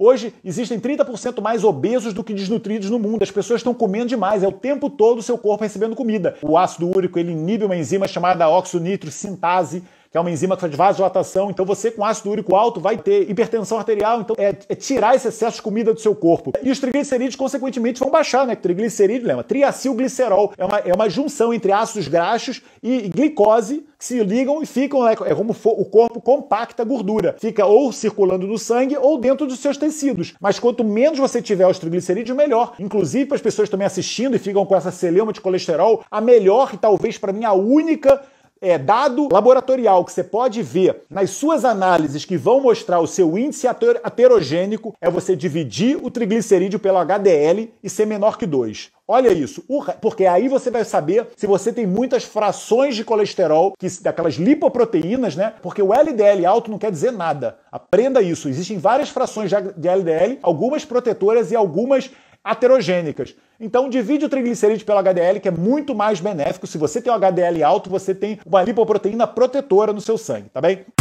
Hoje existem 30% mais obesos do que desnutridos no mundo. As pessoas estão comendo demais, é o tempo todo o seu corpo recebendo comida. O ácido úrico ele inibe uma enzima chamada sintase que é uma enzima que faz vasodilatação. Então você com ácido úrico alto vai ter hipertensão arterial, então é, é tirar esse excesso de comida do seu corpo. E os triglicerídeos, consequentemente, vão baixar, né? Triglicerídeo, lembra? Triacilglicerol é uma, é uma junção entre ácidos graxos e glicose que se ligam e ficam, né? é como for, o corpo compacta a gordura. Fica ou circulando no sangue ou dentro dos seus tecidos. Mas quanto menos você tiver os triglicerídeos, melhor. Inclusive, para as pessoas que estão me assistindo e ficam com essa celeuma de colesterol, a melhor e talvez para mim a única é, dado laboratorial que você pode ver nas suas análises que vão mostrar o seu índice aterogênico é você dividir o triglicerídeo pelo HDL e ser menor que 2. Olha isso, porque aí você vai saber se você tem muitas frações de colesterol, que, daquelas lipoproteínas, né? Porque o LDL alto não quer dizer nada. Aprenda isso. Existem várias frações de LDL, algumas protetoras e algumas aterogênicas. Então divide o triglicerídeo pelo HDL, que é muito mais benéfico. Se você tem o HDL alto, você tem uma lipoproteína protetora no seu sangue, tá bem?